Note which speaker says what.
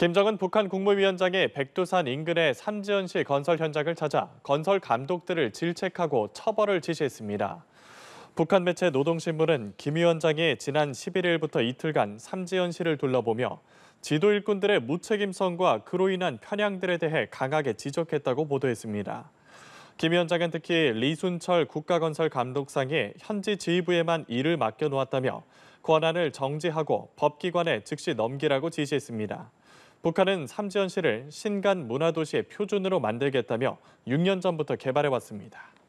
Speaker 1: 김정은 북한 국무위원장이 백두산 인근의 삼지연시 건설 현장을 찾아 건설 감독들을 질책하고 처벌을 지시했습니다. 북한 매체 노동신문은 김 위원장이 지난 11일부터 이틀간 삼지연시를 둘러보며 지도 일꾼들의 무책임성과 그로 인한 편향들에 대해 강하게 지적했다고 보도했습니다. 김 위원장은 특히 리순철 국가건설감독상이 현지 지휘부에만 일을 맡겨놓았다며 권한을 정지하고 법기관에 즉시 넘기라고 지시했습니다. 북한은 삼지연시를 신간 문화도시의 표준으로 만들겠다며 6년 전부터 개발해왔습니다.